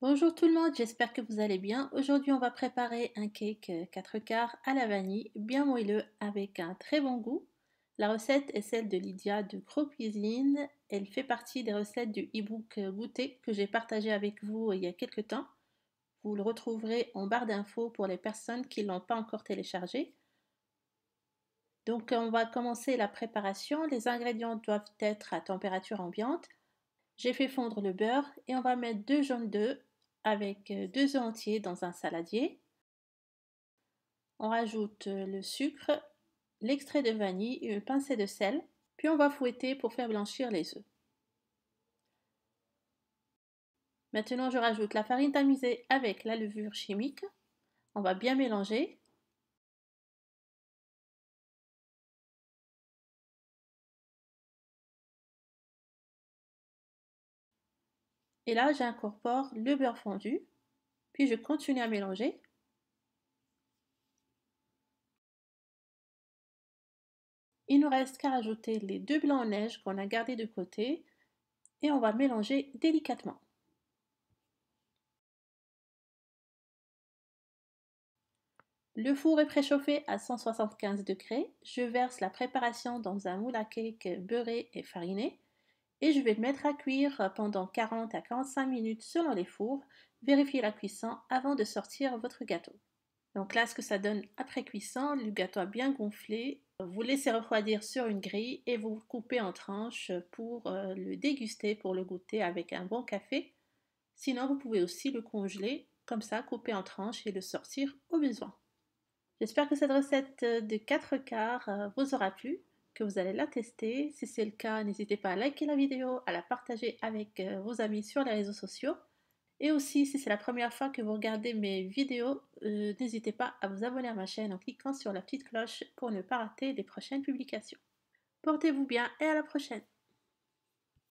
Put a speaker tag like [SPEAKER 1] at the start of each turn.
[SPEAKER 1] Bonjour tout le monde, j'espère que vous allez bien. Aujourd'hui, on va préparer un cake 4 euh, quarts à la vanille, bien moelleux avec un très bon goût. La recette est celle de Lydia de Cro Cuisine. Elle fait partie des recettes du e-book euh, goûter que j'ai partagé avec vous euh, il y a quelques temps. Vous le retrouverez en barre d'infos pour les personnes qui ne l'ont pas encore téléchargé. Donc on va commencer la préparation. Les ingrédients doivent être à température ambiante. J'ai fait fondre le beurre et on va mettre deux jaunes d'œufs avec euh, deux œufs entiers dans un saladier. On rajoute euh, le sucre, l'extrait de vanille et une pincée de sel, puis on va fouetter pour faire blanchir les œufs. Maintenant, je rajoute la farine tamisée avec la levure chimique. On va bien mélanger Et là, j'incorpore le beurre fondu, puis je continue à mélanger. Il nous reste qu'à rajouter les deux blancs en neige qu'on a gardés de côté et on va mélanger délicatement. Le four est préchauffé à 175 degrés. Je verse la préparation dans un moule à cake beurré et fariné et je vais le mettre à cuire pendant 40 à 45 minutes selon les fours. Vérifiez la cuisson avant de sortir votre gâteau. Donc là, ce que ça donne après cuisson, le gâteau a bien gonflé. Vous laissez refroidir sur une grille et vous coupez en tranches pour euh, le déguster, pour le goûter avec un bon café. Sinon, vous pouvez aussi le congeler, comme ça, couper en tranches et le sortir au besoin. J'espère que cette recette de 4 quarts euh, vous aura plu vous allez la tester. Si c'est le cas, n'hésitez pas à liker la vidéo, à la partager avec euh, vos amis sur les réseaux sociaux. Et aussi, si c'est la première fois que vous regardez mes vidéos, euh, n'hésitez pas à vous abonner à ma chaîne en cliquant sur la petite cloche pour ne pas rater les prochaines publications. Portez-vous bien et à la prochaine